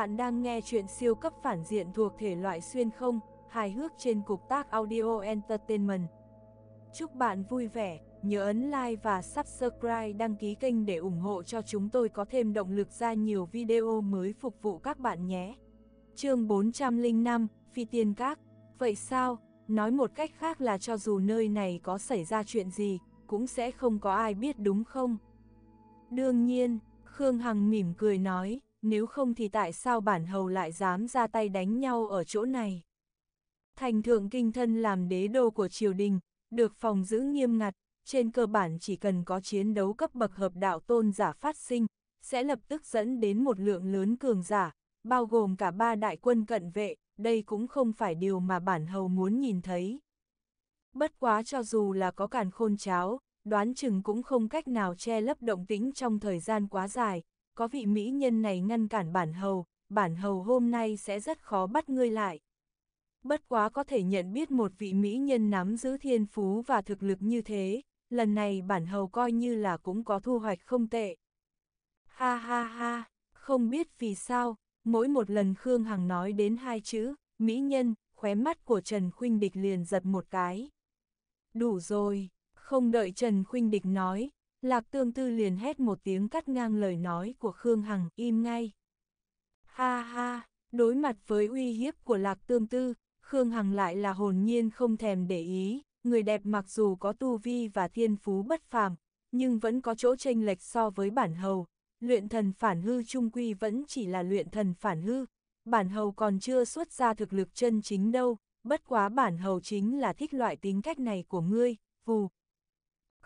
Bạn đang nghe chuyện siêu cấp phản diện thuộc thể loại xuyên không, hài hước trên cục tác Audio Entertainment. Chúc bạn vui vẻ, nhớ ấn like và subscribe đăng ký kênh để ủng hộ cho chúng tôi có thêm động lực ra nhiều video mới phục vụ các bạn nhé. chương 405, Phi Tiên Các Vậy sao, nói một cách khác là cho dù nơi này có xảy ra chuyện gì, cũng sẽ không có ai biết đúng không? Đương nhiên, Khương Hằng mỉm cười nói nếu không thì tại sao bản hầu lại dám ra tay đánh nhau ở chỗ này? Thành thượng kinh thân làm đế đô của triều đình, được phòng giữ nghiêm ngặt, trên cơ bản chỉ cần có chiến đấu cấp bậc hợp đạo tôn giả phát sinh, sẽ lập tức dẫn đến một lượng lớn cường giả, bao gồm cả ba đại quân cận vệ, đây cũng không phải điều mà bản hầu muốn nhìn thấy. Bất quá cho dù là có càn khôn cháo, đoán chừng cũng không cách nào che lấp động tĩnh trong thời gian quá dài, có vị mỹ nhân này ngăn cản bản hầu, bản hầu hôm nay sẽ rất khó bắt ngươi lại. Bất quá có thể nhận biết một vị mỹ nhân nắm giữ thiên phú và thực lực như thế, lần này bản hầu coi như là cũng có thu hoạch không tệ. Ha ha ha, không biết vì sao, mỗi một lần Khương Hằng nói đến hai chữ, mỹ nhân, khóe mắt của Trần Khuynh Địch liền giật một cái. Đủ rồi, không đợi Trần Khuynh Địch nói, Lạc tương tư liền hét một tiếng cắt ngang lời nói của Khương Hằng im ngay. Ha ha, đối mặt với uy hiếp của lạc tương tư, Khương Hằng lại là hồn nhiên không thèm để ý, người đẹp mặc dù có tu vi và thiên phú bất phàm, nhưng vẫn có chỗ tranh lệch so với bản hầu, luyện thần phản hư trung quy vẫn chỉ là luyện thần phản hư, bản hầu còn chưa xuất ra thực lực chân chính đâu, bất quá bản hầu chính là thích loại tính cách này của ngươi, vù,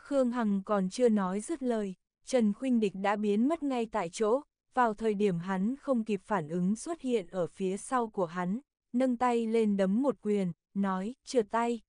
Khương Hằng còn chưa nói dứt lời, Trần Khuynh Địch đã biến mất ngay tại chỗ, vào thời điểm hắn không kịp phản ứng xuất hiện ở phía sau của hắn, nâng tay lên đấm một quyền, nói, trượt tay.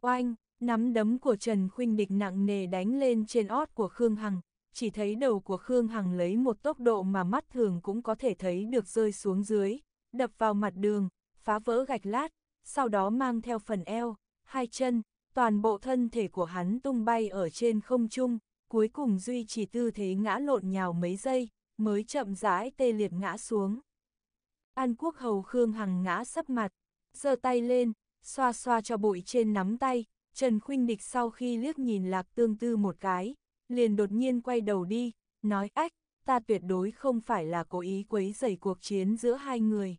Oanh, nắm đấm của Trần Khuynh Địch nặng nề đánh lên trên ót của Khương Hằng, chỉ thấy đầu của Khương Hằng lấy một tốc độ mà mắt thường cũng có thể thấy được rơi xuống dưới, đập vào mặt đường, phá vỡ gạch lát, sau đó mang theo phần eo, hai chân, toàn bộ thân thể của hắn tung bay ở trên không trung, cuối cùng duy trì tư thế ngã lộn nhào mấy giây, mới chậm rãi tê liệt ngã xuống. An Quốc Hầu Khương Hằng ngã sấp mặt, giơ tay lên, xoa xoa cho bụi trên nắm tay, Trần Khuynh Địch sau khi liếc nhìn Lạc Tương Tư một cái, liền đột nhiên quay đầu đi, nói ách, ta tuyệt đối không phải là cố ý quấy rầy cuộc chiến giữa hai người.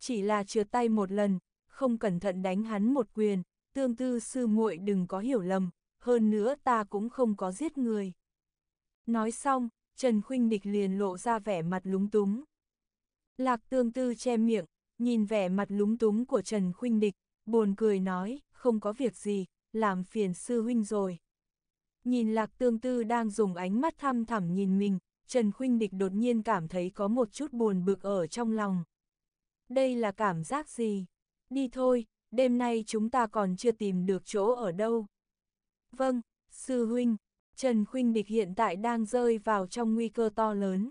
Chỉ là trượt tay một lần, không cẩn thận đánh hắn một quyền, tương tư sư muội đừng có hiểu lầm, hơn nữa ta cũng không có giết người. Nói xong, Trần Khuynh Địch liền lộ ra vẻ mặt lúng túng. Lạc tương tư che miệng, nhìn vẻ mặt lúng túng của Trần Khuynh Địch, buồn cười nói, không có việc gì, làm phiền sư huynh rồi. Nhìn lạc tương tư đang dùng ánh mắt thăm thẳm nhìn mình, Trần Khuynh Địch đột nhiên cảm thấy có một chút buồn bực ở trong lòng. Đây là cảm giác gì? Đi thôi, đêm nay chúng ta còn chưa tìm được chỗ ở đâu. Vâng, sư huynh, Trần Khuynh Địch hiện tại đang rơi vào trong nguy cơ to lớn.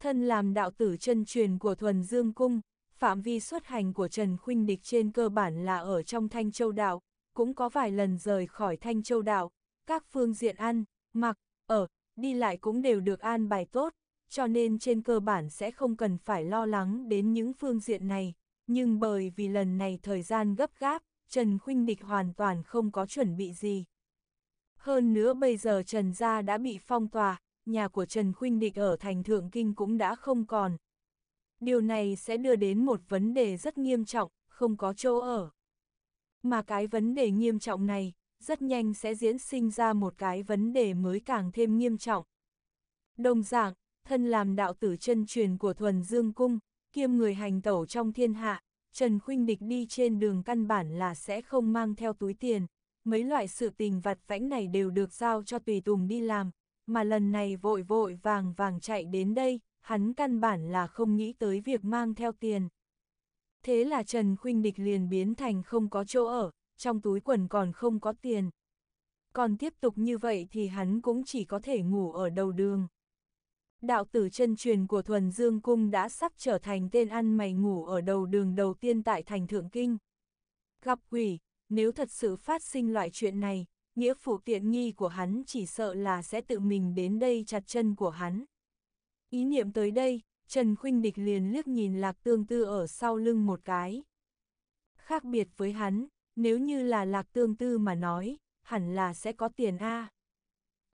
Thân làm đạo tử chân truyền của Thuần Dương Cung, phạm vi xuất hành của Trần Khuynh Địch trên cơ bản là ở trong Thanh Châu Đạo, cũng có vài lần rời khỏi Thanh Châu Đạo, các phương diện ăn, mặc, ở, đi lại cũng đều được an bài tốt, cho nên trên cơ bản sẽ không cần phải lo lắng đến những phương diện này. Nhưng bởi vì lần này thời gian gấp gáp, Trần Khuynh Địch hoàn toàn không có chuẩn bị gì. Hơn nữa bây giờ Trần Gia đã bị phong tỏa, nhà của Trần Khuynh Địch ở thành Thượng Kinh cũng đã không còn. Điều này sẽ đưa đến một vấn đề rất nghiêm trọng, không có chỗ ở. Mà cái vấn đề nghiêm trọng này, rất nhanh sẽ diễn sinh ra một cái vấn đề mới càng thêm nghiêm trọng. Đồng dạng, thân làm đạo tử chân truyền của Thuần Dương Cung, kiêm người hành tẩu trong thiên hạ, Trần Khuynh Địch đi trên đường căn bản là sẽ không mang theo túi tiền, mấy loại sự tình vặt vãnh này đều được giao cho tùy tùng đi làm, mà lần này vội vội vàng vàng chạy đến đây, hắn căn bản là không nghĩ tới việc mang theo tiền. Thế là Trần Khuynh Địch liền biến thành không có chỗ ở, trong túi quần còn không có tiền. Còn tiếp tục như vậy thì hắn cũng chỉ có thể ngủ ở đầu đường đạo tử chân truyền của Thuần Dương Cung đã sắp trở thành tên ăn mày ngủ ở đầu đường đầu tiên tại thành Thượng Kinh. Gặp quỷ, nếu thật sự phát sinh loại chuyện này, nghĩa phụ tiện nghi của hắn chỉ sợ là sẽ tự mình đến đây chặt chân của hắn. Ý niệm tới đây, Trần Khuynh Địch liền liếc nhìn Lạc Tương Tư ở sau lưng một cái. Khác biệt với hắn, nếu như là Lạc Tương Tư mà nói, hẳn là sẽ có tiền A.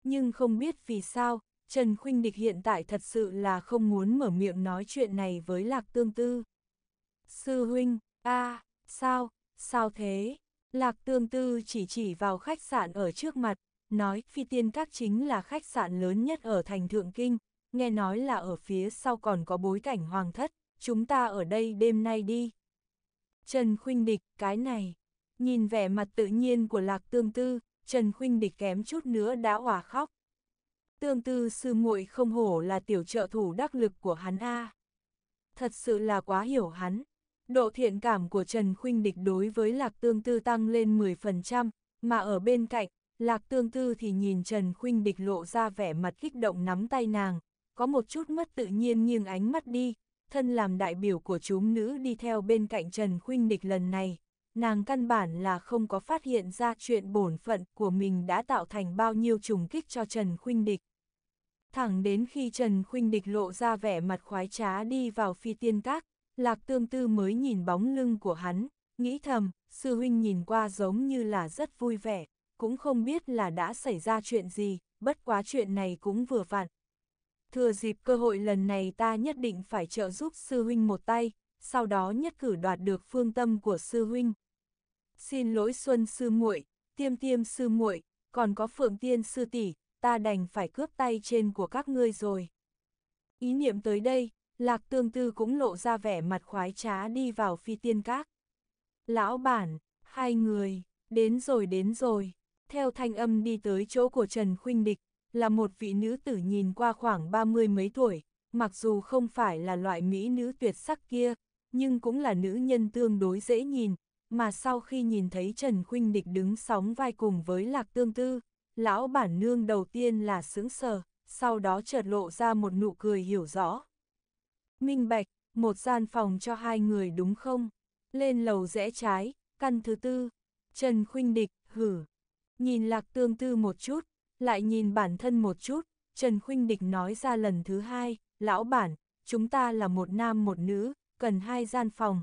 Nhưng không biết vì sao, Trần Khuynh Địch hiện tại thật sự là không muốn mở miệng nói chuyện này với Lạc Tương Tư. Sư huynh, a sao, sao thế? Lạc Tương Tư chỉ chỉ vào khách sạn ở trước mặt, nói Phi Tiên Các chính là khách sạn lớn nhất ở thành Thượng Kinh, nghe nói là ở phía sau còn có bối cảnh hoàng thất, chúng ta ở đây đêm nay đi. Trần Khuynh Địch, cái này, nhìn vẻ mặt tự nhiên của Lạc Tương Tư, Trần Khuynh Địch kém chút nữa đã hòa khóc tương tư sư muội không hổ là tiểu trợ thủ đắc lực của hắn a. À. Thật sự là quá hiểu hắn. Độ thiện cảm của Trần Khuynh Địch đối với Lạc Tương Tư tăng lên 10%, mà ở bên cạnh, Lạc Tương Tư thì nhìn Trần Khuynh Địch lộ ra vẻ mặt kích động nắm tay nàng, có một chút mất tự nhiên nghiêng ánh mắt đi, thân làm đại biểu của chúng nữ đi theo bên cạnh Trần Khuynh Địch lần này, nàng căn bản là không có phát hiện ra chuyện bổn phận của mình đã tạo thành bao nhiêu trùng kích cho Trần Khuynh Địch thẳng đến khi Trần Khuynh Địch lộ ra vẻ mặt khoái trá đi vào phi tiên các, Lạc Tương Tư mới nhìn bóng lưng của hắn, nghĩ thầm, sư huynh nhìn qua giống như là rất vui vẻ, cũng không biết là đã xảy ra chuyện gì, bất quá chuyện này cũng vừa vặn. Thừa dịp cơ hội lần này ta nhất định phải trợ giúp sư huynh một tay, sau đó nhất cử đoạt được phương tâm của sư huynh. Xin lỗi Xuân sư muội, Tiêm Tiêm sư muội, còn có Phượng Tiên sư tỷ, ta đành phải cướp tay trên của các ngươi rồi. Ý niệm tới đây, Lạc Tương Tư cũng lộ ra vẻ mặt khoái trá đi vào phi tiên các. Lão bản, hai người, đến rồi đến rồi, theo thanh âm đi tới chỗ của Trần Khuynh Địch, là một vị nữ tử nhìn qua khoảng ba mươi mấy tuổi, mặc dù không phải là loại mỹ nữ tuyệt sắc kia, nhưng cũng là nữ nhân tương đối dễ nhìn, mà sau khi nhìn thấy Trần Khuynh Địch đứng sóng vai cùng với Lạc Tương Tư, lão bản nương đầu tiên là sướng sờ, sau đó chợt lộ ra một nụ cười hiểu rõ. Minh bạch, một gian phòng cho hai người đúng không? Lên lầu rẽ trái, căn thứ tư, Trần Khuynh Địch, hử. Nhìn lạc tương tư một chút, lại nhìn bản thân một chút, Trần Khuynh Địch nói ra lần thứ hai, lão bản, chúng ta là một nam một nữ, cần hai gian phòng.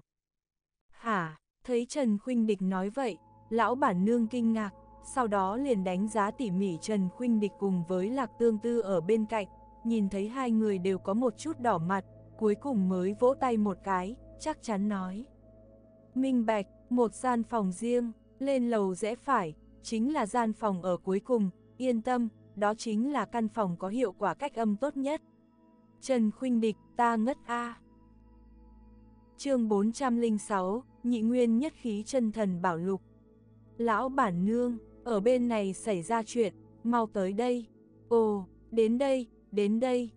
Hả, thấy Trần Khuynh Địch nói vậy, lão bản nương kinh ngạc, sau đó liền đánh giá tỉ mỉ Trần Khuynh Địch cùng với Lạc Tương Tư ở bên cạnh, nhìn thấy hai người đều có một chút đỏ mặt, cuối cùng mới vỗ tay một cái, chắc chắn nói. Minh Bạch, một gian phòng riêng, lên lầu rẽ phải, chính là gian phòng ở cuối cùng, yên tâm, đó chính là căn phòng có hiệu quả cách âm tốt nhất. Trần Khuynh Địch, ta ngất a. À. Chương 406, Nhị Nguyên Nhất Khí Chân Thần Bảo Lục. Lão bản nương ở bên này xảy ra chuyện, mau tới đây. Ồ, đến đây, đến đây.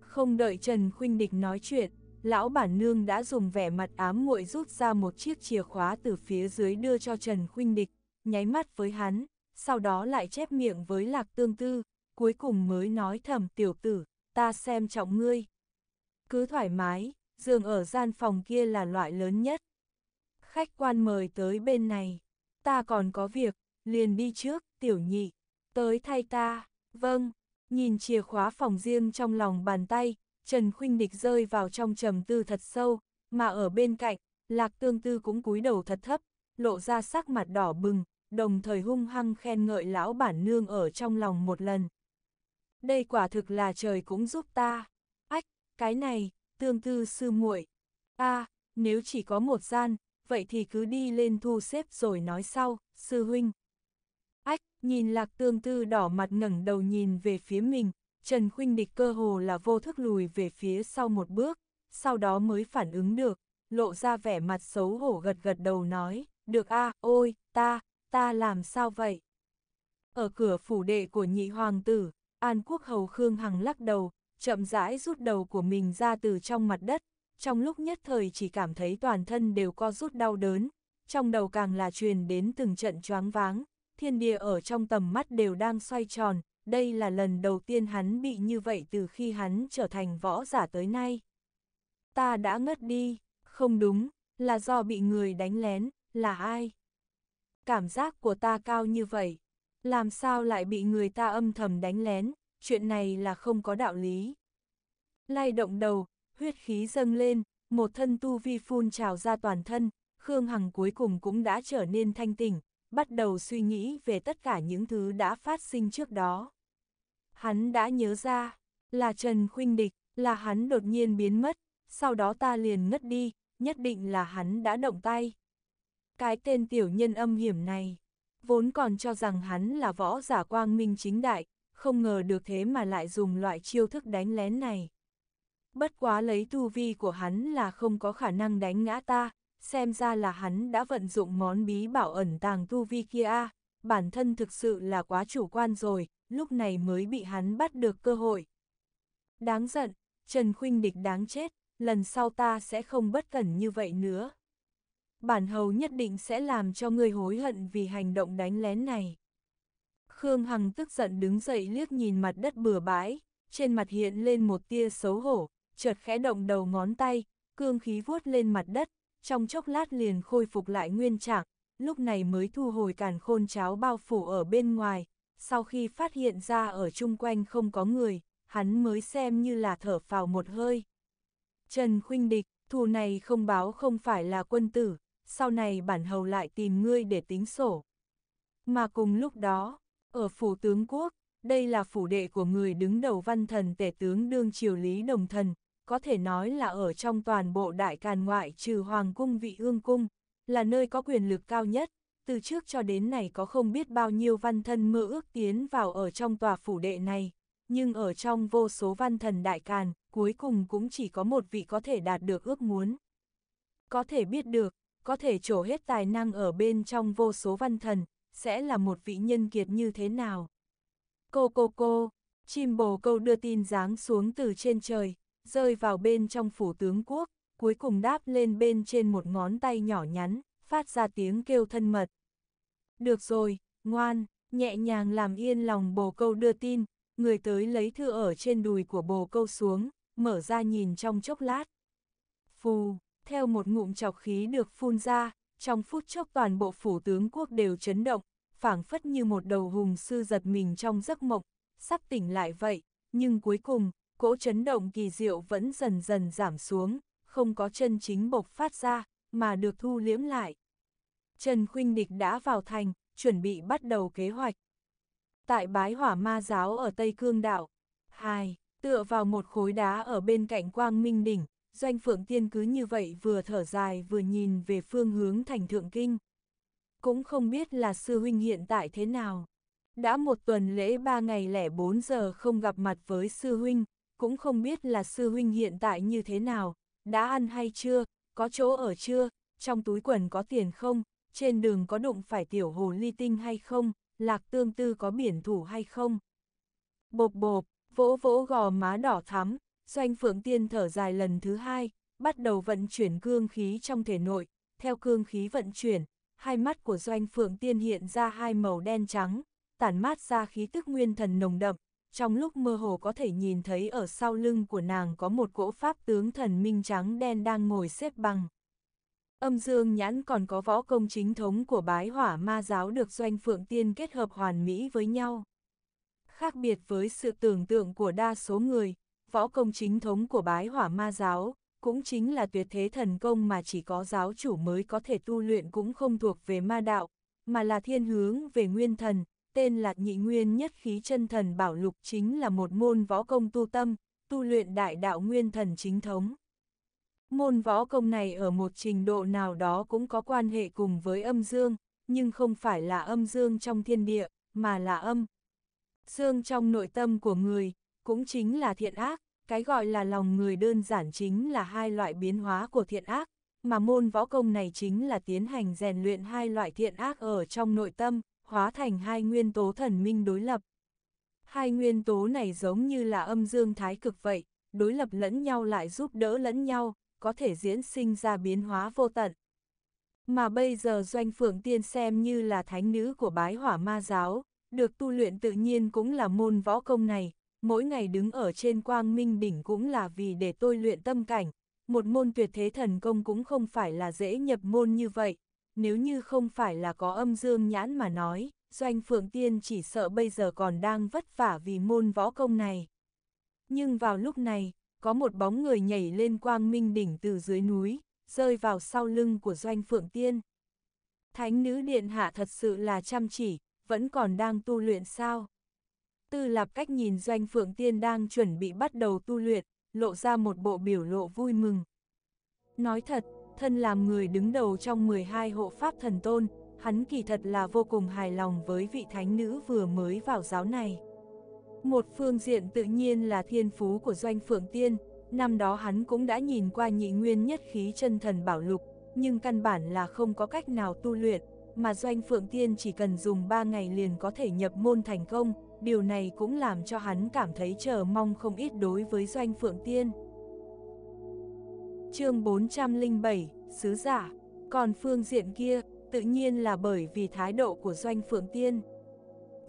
Không đợi Trần Khuynh Địch nói chuyện, lão bản nương đã dùng vẻ mặt ám muội rút ra một chiếc chìa khóa từ phía dưới đưa cho Trần Khuynh Địch, nháy mắt với hắn, sau đó lại chép miệng với Lạc Tương Tư, cuối cùng mới nói thầm tiểu tử, ta xem trọng ngươi. Cứ thoải mái, giường ở gian phòng kia là loại lớn nhất. Khách quan mời tới bên này, ta còn có việc, liền đi trước, tiểu nhị, tới thay ta, vâng, nhìn chìa khóa phòng riêng trong lòng bàn tay, Trần Khuynh Địch rơi vào trong trầm tư thật sâu, mà ở bên cạnh, Lạc Tương Tư cũng cúi đầu thật thấp, lộ ra sắc mặt đỏ bừng, đồng thời hung hăng khen ngợi lão bản nương ở trong lòng một lần. Đây quả thực là trời cũng giúp ta. Ách, cái này, Tương Tư sư muội. A, nếu chỉ có một gian, vậy thì cứ đi lên thu xếp rồi nói sau, sư huynh. Nhìn lạc tương tư đỏ mặt ngẩng đầu nhìn về phía mình, Trần Khuynh Địch cơ hồ là vô thức lùi về phía sau một bước, sau đó mới phản ứng được, lộ ra vẻ mặt xấu hổ gật gật đầu nói, được a ôi, ta, ta làm sao vậy? Ở cửa phủ đệ của nhị hoàng tử, An Quốc Hầu Khương Hằng lắc đầu, chậm rãi rút đầu của mình ra từ trong mặt đất, trong lúc nhất thời chỉ cảm thấy toàn thân đều co rút đau đớn, trong đầu càng là truyền đến từng trận choáng váng, thiên địa ở trong tầm mắt đều đang xoay tròn, đây là lần đầu tiên hắn bị như vậy từ khi hắn trở thành võ giả tới nay. Ta đã ngất đi, không đúng, là do bị người đánh lén, là ai? Cảm giác của ta cao như vậy, làm sao lại bị người ta âm thầm đánh lén, chuyện này là không có đạo lý. Lai động đầu, huyết khí dâng lên, một thân tu vi phun trào ra toàn thân, Khương Hằng cuối cùng cũng đã trở nên thanh tỉnh, bắt đầu suy nghĩ về tất cả những thứ đã phát sinh trước đó. Hắn đã nhớ ra, là Trần Khuynh Địch, là hắn đột nhiên biến mất, sau đó ta liền ngất đi, nhất định là hắn đã động tay. Cái tên tiểu nhân âm hiểm này, vốn còn cho rằng hắn là võ giả quang minh chính đại, không ngờ được thế mà lại dùng loại chiêu thức đánh lén này. Bất quá lấy tu vi của hắn là không có khả năng đánh ngã ta, xem ra là hắn đã vận dụng món bí bảo ẩn tàng tu vi kia, bản thân thực sự là quá chủ quan rồi, lúc này mới bị hắn bắt được cơ hội. Đáng giận, Trần Khuynh Địch đáng chết, lần sau ta sẽ không bất cẩn như vậy nữa. Bản hầu nhất định sẽ làm cho ngươi hối hận vì hành động đánh lén này. Khương Hằng tức giận đứng dậy liếc nhìn mặt đất bừa bãi, trên mặt hiện lên một tia xấu hổ, chợt khẽ động đầu ngón tay, cương khí vuốt lên mặt đất, trong chốc lát liền khôi phục lại nguyên trạng, lúc này mới thu hồi càn khôn cháo bao phủ ở bên ngoài, sau khi phát hiện ra ở chung quanh không có người, hắn mới xem như là thở phào một hơi. Trần Khuynh Địch, thù này không báo không phải là quân tử, sau này bản hầu lại tìm ngươi để tính sổ. Mà cùng lúc đó, ở phủ tướng quốc, đây là phủ đệ của người đứng đầu văn thần tể tướng đương triều lý đồng thần, có thể nói là ở trong toàn bộ đại càn ngoại trừ hoàng cung vị ương cung, là nơi có quyền lực cao nhất, từ trước cho đến này có không biết bao nhiêu văn thân mơ ước tiến vào ở trong tòa phủ đệ này, nhưng ở trong vô số văn thần đại càn, cuối cùng cũng chỉ có một vị có thể đạt được ước muốn. Có thể biết được, có thể trổ hết tài năng ở bên trong vô số văn thần, sẽ là một vị nhân kiệt như thế nào. Cô cô cô, chim bồ câu đưa tin giáng xuống từ trên trời, rơi vào bên trong phủ tướng quốc, cuối cùng đáp lên bên trên một ngón tay nhỏ nhắn, phát ra tiếng kêu thân mật. Được rồi, ngoan, nhẹ nhàng làm yên lòng bồ câu đưa tin, người tới lấy thư ở trên đùi của bồ câu xuống, mở ra nhìn trong chốc lát. Phù, theo một ngụm chọc khí được phun ra, trong phút chốc toàn bộ phủ tướng quốc đều chấn động, phảng phất như một đầu hùng sư giật mình trong giấc mộng, sắp tỉnh lại vậy, nhưng cuối cùng, cỗ chấn động kỳ diệu vẫn dần dần giảm xuống, không có chân chính bộc phát ra, mà được thu liễm lại. Trần Khuynh Địch đã vào thành, chuẩn bị bắt đầu kế hoạch. Tại bái hỏa ma giáo ở Tây Cương Đảo, hai, tựa vào một khối đá ở bên cạnh Quang Minh Đỉnh, Doanh Phượng Tiên cứ như vậy vừa thở dài vừa nhìn về phương hướng thành Thượng Kinh. Cũng không biết là sư huynh hiện tại thế nào. Đã một tuần lễ ba ngày lẻ bốn giờ không gặp mặt với sư huynh, cũng không biết là sư huynh hiện tại như thế nào, đã ăn hay chưa, có chỗ ở chưa, trong túi quần có tiền không, trên đường có đụng phải tiểu hồ ly tinh hay không, lạc tương tư có biển thủ hay không. Bộp bộp, vỗ vỗ gò má đỏ thắm, doanh phượng tiên thở dài lần thứ hai, bắt đầu vận chuyển cương khí trong thể nội, theo cương khí vận chuyển, hai mắt của doanh phượng tiên hiện ra hai màu đen trắng, tản mát ra khí tức nguyên thần nồng đậm, trong lúc mơ hồ có thể nhìn thấy ở sau lưng của nàng có một cỗ pháp tướng thần minh trắng đen đang ngồi xếp bằng. Âm dương nhãn còn có võ công chính thống của bái hỏa ma giáo được doanh phượng tiên kết hợp hoàn mỹ với nhau. Khác biệt với sự tưởng tượng của đa số người, võ công chính thống của bái hỏa ma giáo, cũng chính là tuyệt thế thần công mà chỉ có giáo chủ mới có thể tu luyện cũng không thuộc về ma đạo, mà là thiên hướng về nguyên thần, tên là nhị nguyên nhất khí chân thần bảo lục chính là một môn võ công tu tâm, tu luyện đại đạo nguyên thần chính thống. Môn võ công này ở một trình độ nào đó cũng có quan hệ cùng với âm dương, nhưng không phải là âm dương trong thiên địa, mà là âm. Dương trong nội tâm của người, cũng chính là thiện ác, cái gọi là lòng người đơn giản chính là hai loại biến hóa của thiện ác, mà môn võ công này chính là tiến hành rèn luyện hai loại thiện ác ở trong nội tâm, hóa thành hai nguyên tố thần minh đối lập. Hai nguyên tố này giống như là âm dương thái cực vậy, đối lập lẫn nhau lại giúp đỡ lẫn nhau, có thể diễn sinh ra biến hóa vô tận. Mà bây giờ Doanh Phượng Tiên xem như là thánh nữ của bái hỏa ma giáo, được tu luyện tự nhiên cũng là môn võ công này, mỗi ngày đứng ở trên quang minh đỉnh cũng là vì để tôi luyện tâm cảnh, một môn tuyệt thế thần công cũng không phải là dễ nhập môn như vậy, nếu như không phải là có âm dương nhãn mà nói, Doanh Phượng Tiên chỉ sợ bây giờ còn đang vất vả vì môn võ công này. Nhưng vào lúc này, có một bóng người nhảy lên quang minh đỉnh từ dưới núi, rơi vào sau lưng của Doanh Phượng Tiên. Thánh nữ điện hạ thật sự là chăm chỉ, vẫn còn đang tu luyện sao? Tư lạp cách nhìn Doanh Phượng Tiên đang chuẩn bị bắt đầu tu luyện, lộ ra một bộ biểu lộ vui mừng. Nói thật, thân làm người đứng đầu trong 12 hộ pháp thần tôn, hắn kỳ thật là vô cùng hài lòng với vị thánh nữ vừa mới vào giáo này. Một phương diện tự nhiên là thiên phú của doanh phượng tiên, năm đó hắn cũng đã nhìn qua nhị nguyên nhất khí chân thần bảo lục, nhưng căn bản là không có cách nào tu luyện, mà doanh phượng tiên chỉ cần dùng 3 ngày liền có thể nhập môn thành công, điều này cũng làm cho hắn cảm thấy chờ mong không ít đối với doanh phượng tiên. Chương 407, Sứ giả. Còn phương diện kia, tự nhiên là bởi vì thái độ của Doanh Phượng Tiên.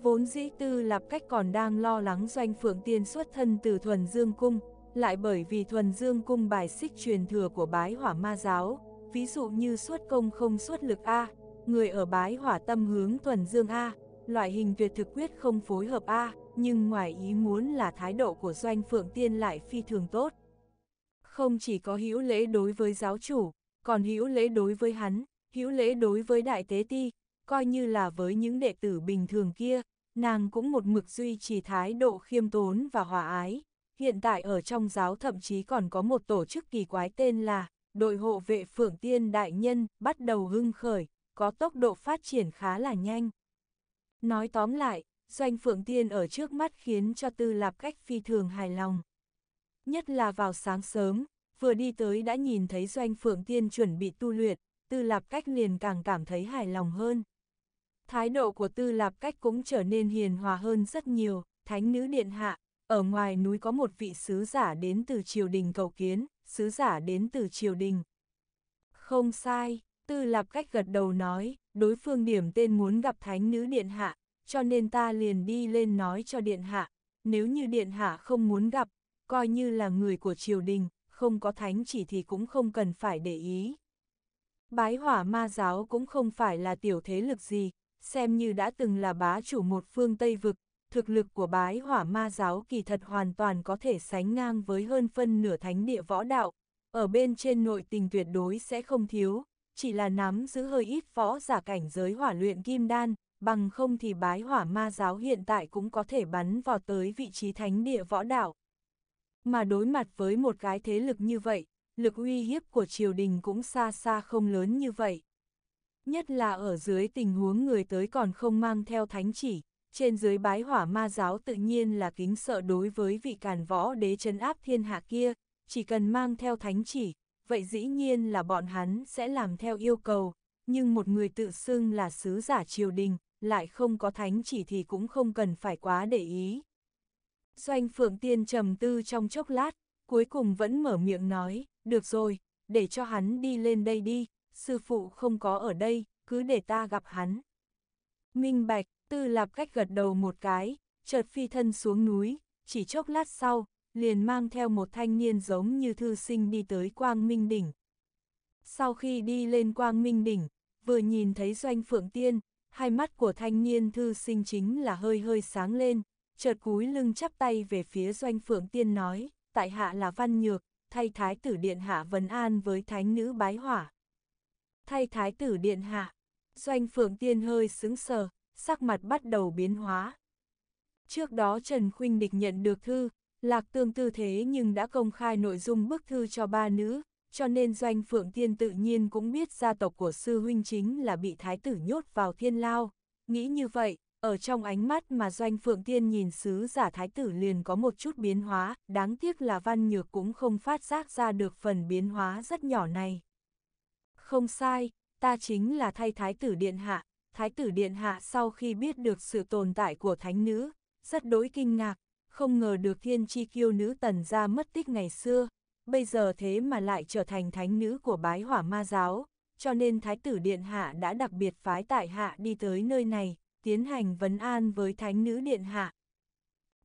Vốn dĩ tư lập cách còn đang lo lắng Doanh Phượng Tiên xuất thân từ Thuần Dương Cung, lại bởi vì Thuần Dương Cung bài xích truyền thừa của bái hỏa ma giáo, ví dụ như xuất công không xuất lực A, người ở bái hỏa tâm hướng Thuần Dương A, loại hình tuyệt thực quyết không phối hợp A, nhưng ngoài ý muốn là thái độ của Doanh Phượng Tiên lại phi thường tốt. Không chỉ có hữu lễ đối với giáo chủ, còn hữu lễ đối với hắn, hữu lễ đối với đại tế ti, coi như là với những đệ tử bình thường kia, nàng cũng một mực duy trì thái độ khiêm tốn và hòa ái. Hiện tại ở trong giáo thậm chí còn có một tổ chức kỳ quái tên là đội hộ vệ phượng tiên đại nhân bắt đầu hưng khởi, có tốc độ phát triển khá là nhanh. Nói tóm lại, doanh phượng tiên ở trước mắt khiến cho tư lạp cách phi thường hài lòng nhất là vào sáng sớm, vừa đi tới đã nhìn thấy Doanh Phượng Tiên chuẩn bị tu luyện, Tư Lạp Cách liền càng cảm thấy hài lòng hơn. Thái độ của Tư Lạp Cách cũng trở nên hiền hòa hơn rất nhiều, Thánh Nữ Điện Hạ, ở ngoài núi có một vị sứ giả đến từ triều đình cầu kiến, sứ giả đến từ triều đình. Không sai, Tư Lạp Cách gật đầu nói, đối phương điểm tên muốn gặp Thánh Nữ Điện Hạ, cho nên ta liền đi lên nói cho Điện Hạ, nếu như Điện Hạ không muốn gặp, coi như là người của triều đình, không có thánh chỉ thì cũng không cần phải để ý. Bái hỏa ma giáo cũng không phải là tiểu thế lực gì, xem như đã từng là bá chủ một phương Tây vực, thực lực của bái hỏa ma giáo kỳ thật hoàn toàn có thể sánh ngang với hơn phân nửa thánh địa võ đạo, ở bên trên nội tình tuyệt đối sẽ không thiếu, chỉ là nắm giữ hơi ít võ giả cảnh giới hỏa luyện kim đan, bằng không thì bái hỏa ma giáo hiện tại cũng có thể bắn vào tới vị trí thánh địa võ đạo. Mà đối mặt với một cái thế lực như vậy, lực uy hiếp của triều đình cũng xa xa không lớn như vậy. Nhất là ở dưới tình huống người tới còn không mang theo thánh chỉ, trên dưới bái hỏa ma giáo tự nhiên là kính sợ đối với vị càn võ đế chấn áp thiên hạ kia, chỉ cần mang theo thánh chỉ, vậy dĩ nhiên là bọn hắn sẽ làm theo yêu cầu, nhưng một người tự xưng là sứ giả triều đình, lại không có thánh chỉ thì cũng không cần phải quá để ý. Doanh Phượng Tiên trầm tư trong chốc lát, cuối cùng vẫn mở miệng nói, được rồi, để cho hắn đi lên đây đi, sư phụ không có ở đây, cứ để ta gặp hắn. Minh Bạch, Tư Lạp cách gật đầu một cái, chợt phi thân xuống núi, chỉ chốc lát sau, liền mang theo một thanh niên giống như thư sinh đi tới Quang Minh Đỉnh. Sau khi đi lên Quang Minh Đỉnh, vừa nhìn thấy Doanh Phượng Tiên, hai mắt của thanh niên thư sinh chính là hơi hơi sáng lên, chợt cúi lưng chắp tay về phía doanh phượng tiên nói, tại hạ là văn nhược, thay thái tử điện hạ vấn an với thánh nữ bái hỏa. Thay thái tử điện hạ, doanh phượng tiên hơi sững sờ, sắc mặt bắt đầu biến hóa. Trước đó Trần Khuynh Địch nhận được thư, lạc tương tư thế nhưng đã công khai nội dung bức thư cho ba nữ, cho nên doanh phượng tiên tự nhiên cũng biết gia tộc của sư huynh chính là bị thái tử nhốt vào thiên lao. Nghĩ như vậy, ở trong ánh mắt mà Doanh Phượng Tiên nhìn sứ giả thái tử liền có một chút biến hóa, đáng tiếc là văn nhược cũng không phát giác ra được phần biến hóa rất nhỏ này. Không sai, ta chính là thay thái tử điện hạ, thái tử điện hạ sau khi biết được sự tồn tại của thánh nữ, rất đối kinh ngạc, không ngờ được thiên chi kiêu nữ tần ra mất tích ngày xưa, bây giờ thế mà lại trở thành thánh nữ của bái hỏa ma giáo, cho nên thái tử điện hạ đã đặc biệt phái tại hạ đi tới nơi này, tiến hành vấn an với Thánh Nữ Điện Hạ.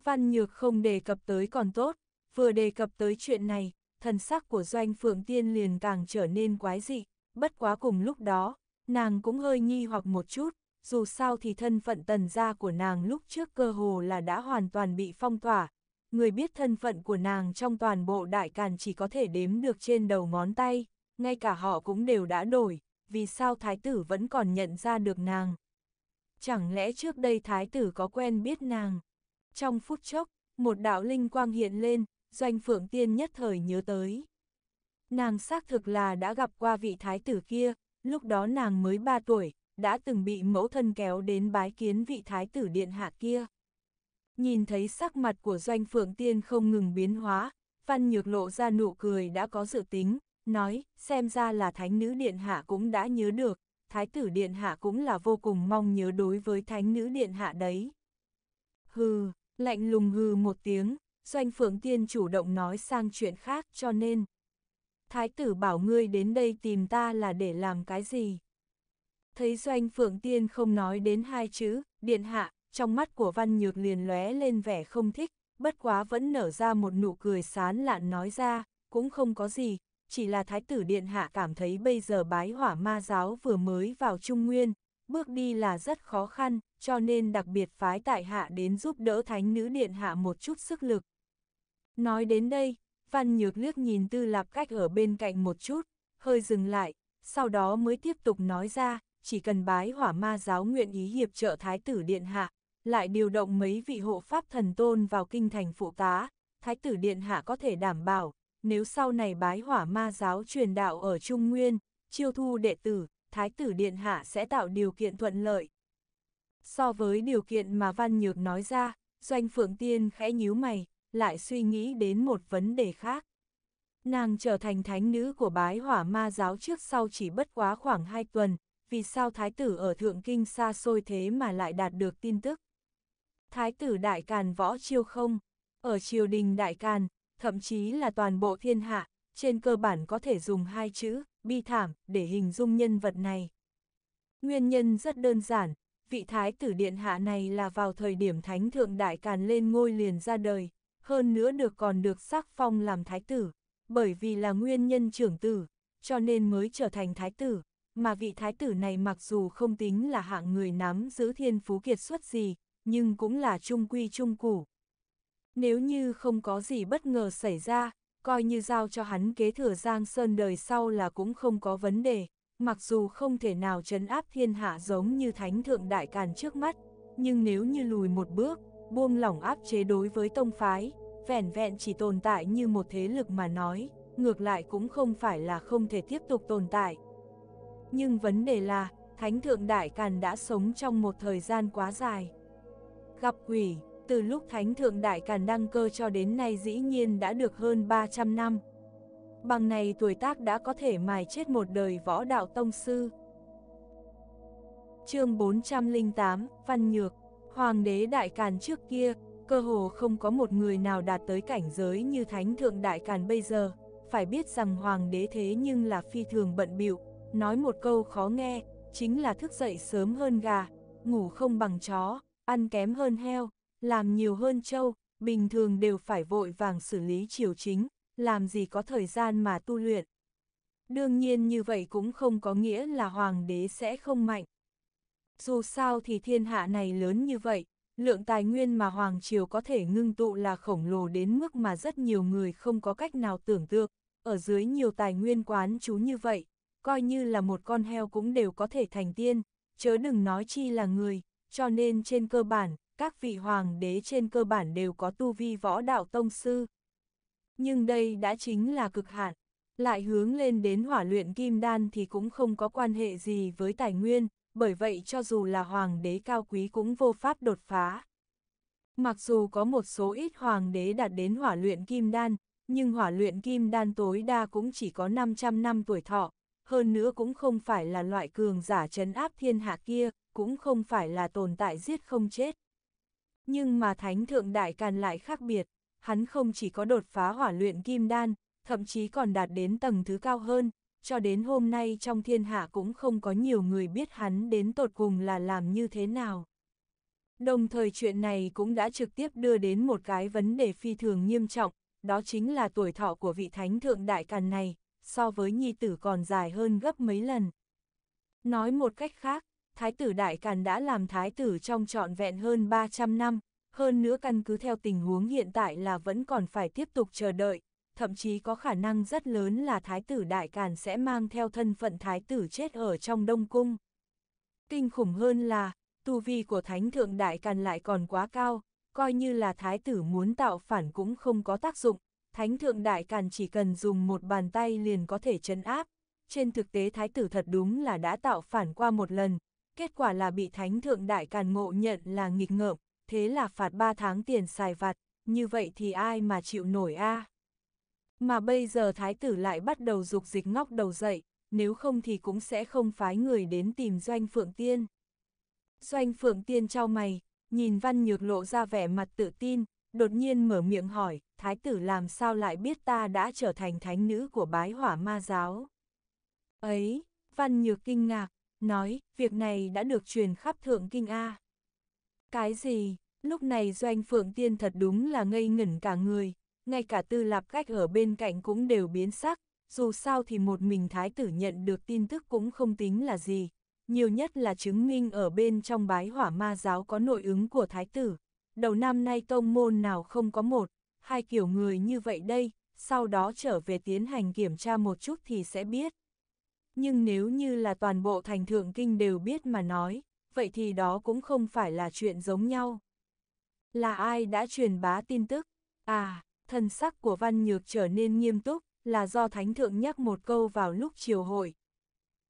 Văn Nhược không đề cập tới còn tốt, vừa đề cập tới chuyện này, thần sắc của Doanh Phượng Tiên liền càng trở nên quái dị, bất quá cùng lúc đó, nàng cũng hơi nghi hoặc một chút, dù sao thì thân phận tần gia của nàng lúc trước cơ hồ là đã hoàn toàn bị phong tỏa. Người biết thân phận của nàng trong toàn bộ đại càn chỉ có thể đếm được trên đầu ngón tay, ngay cả họ cũng đều đã đổi, vì sao thái tử vẫn còn nhận ra được nàng chẳng lẽ trước đây thái tử có quen biết nàng. Trong phút chốc, một đạo linh quang hiện lên, doanh phượng tiên nhất thời nhớ tới. Nàng xác thực là đã gặp qua vị thái tử kia, lúc đó nàng mới 3 tuổi, đã từng bị mẫu thân kéo đến bái kiến vị thái tử điện hạ kia. Nhìn thấy sắc mặt của doanh phượng tiên không ngừng biến hóa, văn nhược lộ ra nụ cười đã có dự tính, nói, xem ra là thánh nữ điện hạ cũng đã nhớ được, Thái tử Điện Hạ cũng là vô cùng mong nhớ đối với Thánh nữ Điện Hạ đấy. Hừ, lạnh lùng hừ một tiếng, Doanh Phượng Tiên chủ động nói sang chuyện khác cho nên. Thái tử bảo ngươi đến đây tìm ta là để làm cái gì? Thấy Doanh Phượng Tiên không nói đến hai chữ, Điện Hạ, trong mắt của Văn Nhược liền lóe lên vẻ không thích, bất quá vẫn nở ra một nụ cười sán lạn nói ra, cũng không có gì, chỉ là Thái tử Điện Hạ cảm thấy bây giờ bái hỏa ma giáo vừa mới vào Trung Nguyên, bước đi là rất khó khăn, cho nên đặc biệt phái tại hạ đến giúp đỡ Thánh nữ Điện Hạ một chút sức lực. Nói đến đây, Văn Nhược liếc nhìn Tư Lạp Cách ở bên cạnh một chút, hơi dừng lại, sau đó mới tiếp tục nói ra, chỉ cần bái hỏa ma giáo nguyện ý hiệp trợ Thái tử Điện Hạ, lại điều động mấy vị hộ pháp thần tôn vào kinh thành phụ tá, Thái tử Điện Hạ có thể đảm bảo, nếu sau này bái hỏa ma giáo truyền đạo ở Trung Nguyên, chiêu thu đệ tử, Thái tử Điện Hạ sẽ tạo điều kiện thuận lợi. So với điều kiện mà Văn Nhược nói ra, Doanh Phượng Tiên khẽ nhíu mày, lại suy nghĩ đến một vấn đề khác. Nàng trở thành thánh nữ của bái hỏa ma giáo trước sau chỉ bất quá khoảng 2 tuần, vì sao thái tử ở Thượng Kinh xa xôi thế mà lại đạt được tin tức. Thái tử Đại Càn võ chiêu không, ở triều đình Đại Càn, thậm chí là toàn bộ thiên hạ, trên cơ bản có thể dùng hai chữ, bi thảm, để hình dung nhân vật này. Nguyên nhân rất đơn giản, vị thái tử điện hạ này là vào thời điểm thánh thượng đại càn lên ngôi liền ra đời, hơn nữa được còn được sắc phong làm thái tử, bởi vì là nguyên nhân trưởng tử, cho nên mới trở thành thái tử, mà vị thái tử này mặc dù không tính là hạng người nắm giữ thiên phú kiệt xuất gì, nhưng cũng là trung quy trung củ, nếu như không có gì bất ngờ xảy ra, coi như giao cho hắn kế thừa Giang Sơn đời sau là cũng không có vấn đề, mặc dù không thể nào trấn áp thiên hạ giống như Thánh Thượng Đại Càn trước mắt, nhưng nếu như lùi một bước, buông lỏng áp chế đối với tông phái, vẻn vẹn chỉ tồn tại như một thế lực mà nói, ngược lại cũng không phải là không thể tiếp tục tồn tại. Nhưng vấn đề là, Thánh Thượng Đại Càn đã sống trong một thời gian quá dài. Gặp quỷ từ lúc Thánh Thượng Đại Càn Đăng Cơ cho đến nay dĩ nhiên đã được hơn 300 năm. Bằng này tuổi tác đã có thể mài chết một đời võ đạo tông sư. chương 408, Văn Nhược, Hoàng đế Đại Càn trước kia, cơ hồ không có một người nào đạt tới cảnh giới như Thánh Thượng Đại Càn bây giờ. Phải biết rằng Hoàng đế thế nhưng là phi thường bận bịu nói một câu khó nghe, chính là thức dậy sớm hơn gà, ngủ không bằng chó, ăn kém hơn heo, làm nhiều hơn châu, bình thường đều phải vội vàng xử lý triều chính, làm gì có thời gian mà tu luyện. Đương nhiên như vậy cũng không có nghĩa là hoàng đế sẽ không mạnh. Dù sao thì thiên hạ này lớn như vậy, lượng tài nguyên mà hoàng triều có thể ngưng tụ là khổng lồ đến mức mà rất nhiều người không có cách nào tưởng tượng, ở dưới nhiều tài nguyên quán chú như vậy, coi như là một con heo cũng đều có thể thành tiên, chớ đừng nói chi là người, cho nên trên cơ bản, các vị hoàng đế trên cơ bản đều có tu vi võ đạo tông sư. Nhưng đây đã chính là cực hạn, lại hướng lên đến hỏa luyện kim đan thì cũng không có quan hệ gì với tài nguyên, bởi vậy cho dù là hoàng đế cao quý cũng vô pháp đột phá. Mặc dù có một số ít hoàng đế đạt đến hỏa luyện kim đan, nhưng hỏa luyện kim đan tối đa cũng chỉ có 500 năm tuổi thọ, hơn nữa cũng không phải là loại cường giả trấn áp thiên hạ kia, cũng không phải là tồn tại giết không chết. Nhưng mà Thánh Thượng Đại Càn lại khác biệt, hắn không chỉ có đột phá hỏa luyện kim đan, thậm chí còn đạt đến tầng thứ cao hơn, cho đến hôm nay trong thiên hạ cũng không có nhiều người biết hắn đến tột cùng là làm như thế nào. Đồng thời chuyện này cũng đã trực tiếp đưa đến một cái vấn đề phi thường nghiêm trọng, đó chính là tuổi thọ của vị thánh thượng đại càn này, so với nhi tử còn dài hơn gấp mấy lần. Nói một cách khác, Thái tử Đại Càn đã làm thái tử trong trọn vẹn hơn 300 năm, hơn nữa căn cứ theo tình huống hiện tại là vẫn còn phải tiếp tục chờ đợi, thậm chí có khả năng rất lớn là thái tử Đại Càn sẽ mang theo thân phận thái tử chết ở trong Đông Cung. Kinh khủng hơn là, tu vi của Thánh Thượng Đại Càn lại còn quá cao, coi như là thái tử muốn tạo phản cũng không có tác dụng, Thánh Thượng Đại Càn chỉ cần dùng một bàn tay liền có thể chấn áp. Trên thực tế thái tử thật đúng là đã tạo phản qua một lần, kết quả là bị Thánh Thượng Đại Càn Ngộ nhận là nghịch ngợm, thế là phạt 3 tháng tiền xài vặt, như vậy thì ai mà chịu nổi a à? Mà bây giờ Thái tử lại bắt đầu dục dịch ngóc đầu dậy, nếu không thì cũng sẽ không phái người đến tìm Doanh Phượng Tiên. Doanh Phượng Tiên trao mày, nhìn Văn Nhược lộ ra vẻ mặt tự tin, đột nhiên mở miệng hỏi, Thái tử làm sao lại biết ta đã trở thành thánh nữ của bái hỏa ma giáo? Ấy, Văn Nhược kinh ngạc, nói, việc này đã được truyền khắp Thượng Kinh A. Cái gì? Lúc này Doanh Phượng Tiên thật đúng là ngây ngẩn cả người, ngay cả tư lạp cách ở bên cạnh cũng đều biến sắc, dù sao thì một mình thái tử nhận được tin tức cũng không tính là gì, nhiều nhất là chứng minh ở bên trong bái hỏa ma giáo có nội ứng của thái tử. Đầu năm nay tông môn nào không có một, hai kiểu người như vậy đây, sau đó trở về tiến hành kiểm tra một chút thì sẽ biết nhưng nếu như là toàn bộ thành thượng kinh đều biết mà nói, vậy thì đó cũng không phải là chuyện giống nhau. Là ai đã truyền bá tin tức? À, thần sắc của Văn Nhược trở nên nghiêm túc, là do Thánh Thượng nhắc một câu vào lúc chiều hội.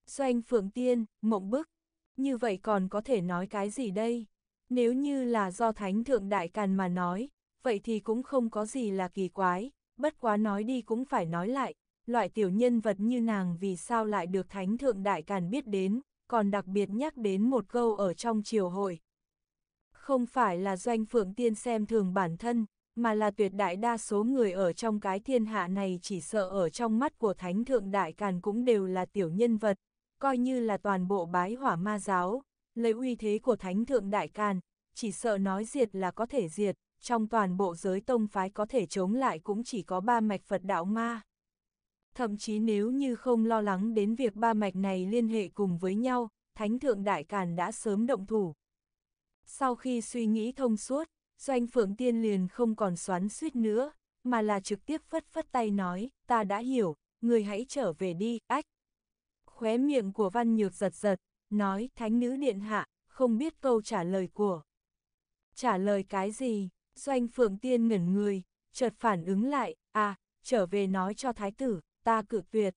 Doanh Phượng Tiên, mộng bức, như vậy còn có thể nói cái gì đây? Nếu như là do Thánh Thượng Đại Càn mà nói, vậy thì cũng không có gì là kỳ quái, bất quá nói đi cũng phải nói lại, loại tiểu nhân vật như nàng vì sao lại được Thánh Thượng Đại Càn biết đến, còn đặc biệt nhắc đến một câu ở trong triều hội. Không phải là doanh phượng tiên xem thường bản thân, mà là tuyệt đại đa số người ở trong cái thiên hạ này chỉ sợ ở trong mắt của Thánh Thượng Đại Càn cũng đều là tiểu nhân vật, coi như là toàn bộ bái hỏa ma giáo, lấy uy thế của Thánh Thượng Đại Càn, chỉ sợ nói diệt là có thể diệt, trong toàn bộ giới tông phái có thể chống lại cũng chỉ có ba mạch Phật đạo ma. Thậm chí nếu như không lo lắng đến việc ba mạch này liên hệ cùng với nhau, Thánh Thượng Đại Càn đã sớm động thủ. Sau khi suy nghĩ thông suốt, Doanh Phượng Tiên liền không còn xoắn suýt nữa, mà là trực tiếp phất phất tay nói, ta đã hiểu, người hãy trở về đi, ách. Khóe miệng của Văn Nhược giật giật, nói Thánh Nữ Điện Hạ, không biết câu trả lời của. Trả lời cái gì? Doanh Phượng Tiên ngẩn người, chợt phản ứng lại, à, trở về nói cho Thái Tử, ta cự tuyệt.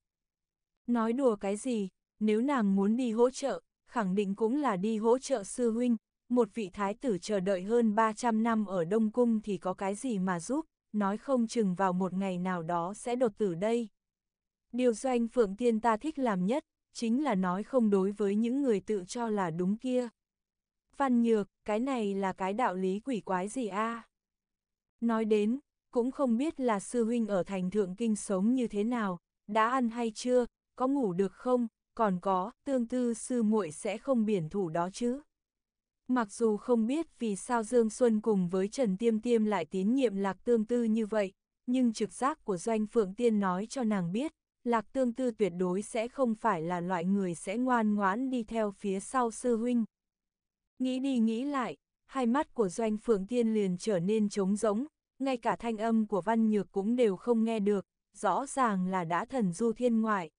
Nói đùa cái gì, nếu nàng muốn đi hỗ trợ, khẳng định cũng là đi hỗ trợ sư huynh, một vị thái tử chờ đợi hơn 300 năm ở Đông Cung thì có cái gì mà giúp, nói không chừng vào một ngày nào đó sẽ đột tử đây. Điều doanh Phượng Tiên ta thích làm nhất, chính là nói không đối với những người tự cho là đúng kia. Văn Nhược, cái này là cái đạo lý quỷ quái gì a? À? Nói đến, cũng không biết là sư huynh ở thành thượng kinh sống như thế nào, đã ăn hay chưa, có ngủ được không, còn có, tương tư sư muội sẽ không biển thủ đó chứ. Mặc dù không biết vì sao Dương Xuân cùng với Trần Tiêm Tiêm lại tín nhiệm Lạc Tương Tư như vậy, nhưng trực giác của Doanh Phượng Tiên nói cho nàng biết, Lạc Tương Tư tuyệt đối sẽ không phải là loại người sẽ ngoan ngoãn đi theo phía sau sư huynh. Nghĩ đi nghĩ lại, hai mắt của Doanh Phượng Tiên liền trở nên trống rỗng, ngay cả thanh âm của văn nhược cũng đều không nghe được, rõ ràng là đã thần du thiên ngoại.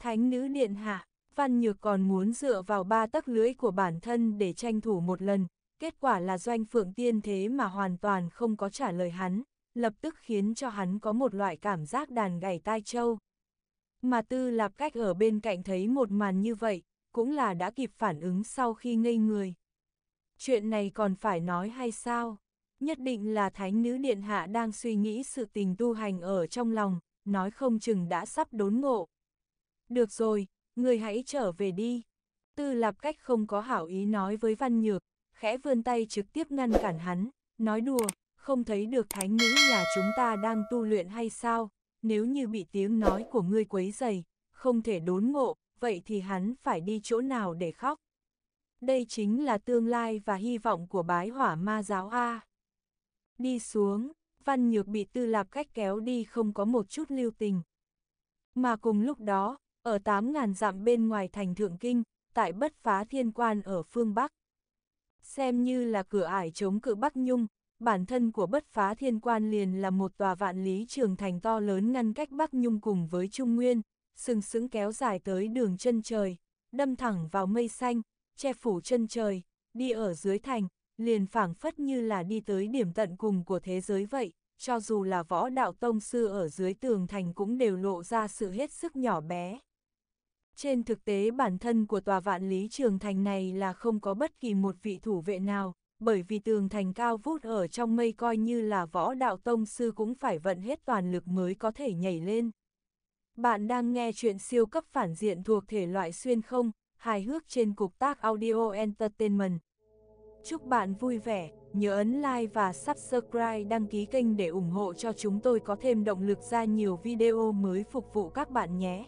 Thánh nữ điện hạ, văn nhược còn muốn dựa vào ba tấc lưỡi của bản thân để tranh thủ một lần, kết quả là doanh phượng tiên thế mà hoàn toàn không có trả lời hắn, lập tức khiến cho hắn có một loại cảm giác đàn gảy tai châu. Mà tư lạp cách ở bên cạnh thấy một màn như vậy, cũng là đã kịp phản ứng sau khi ngây người. Chuyện này còn phải nói hay sao? Nhất định là Thánh Nữ Điện Hạ đang suy nghĩ sự tình tu hành ở trong lòng, nói không chừng đã sắp đốn ngộ. Được rồi, người hãy trở về đi. Tư lạp cách không có hảo ý nói với Văn Nhược, khẽ vươn tay trực tiếp ngăn cản hắn, nói đùa, không thấy được Thánh Nữ nhà chúng ta đang tu luyện hay sao, nếu như bị tiếng nói của ngươi quấy dày, không thể đốn ngộ, vậy thì hắn phải đi chỗ nào để khóc. Đây chính là tương lai và hy vọng của bái hỏa ma giáo A. Đi xuống, Văn Nhược bị Tư Lạp Cách kéo đi không có một chút lưu tình. Mà cùng lúc đó, ở 8.000 dặm bên ngoài thành Thượng Kinh, tại bất phá thiên quan ở phương Bắc. Xem như là cửa ải chống cự Bắc Nhung, bản thân của bất phá thiên quan liền là một tòa vạn lý trường thành to lớn ngăn cách Bắc Nhung cùng với Trung Nguyên, sừng sững kéo dài tới đường chân trời, đâm thẳng vào mây xanh, che phủ chân trời, đi ở dưới thành, liền phảng phất như là đi tới điểm tận cùng của thế giới vậy, cho dù là võ đạo tông sư ở dưới tường thành cũng đều lộ ra sự hết sức nhỏ bé. Trên thực tế bản thân của tòa vạn lý trường thành này là không có bất kỳ một vị thủ vệ nào, bởi vì tường thành cao vút ở trong mây coi như là võ đạo tông sư cũng phải vận hết toàn lực mới có thể nhảy lên. Bạn đang nghe chuyện siêu cấp phản diện thuộc thể loại xuyên không, hài hước trên cục tác audio entertainment. Chúc bạn vui vẻ, nhớ ấn like và subscribe đăng ký kênh để ủng hộ cho chúng tôi có thêm động lực ra nhiều video mới phục vụ các bạn nhé.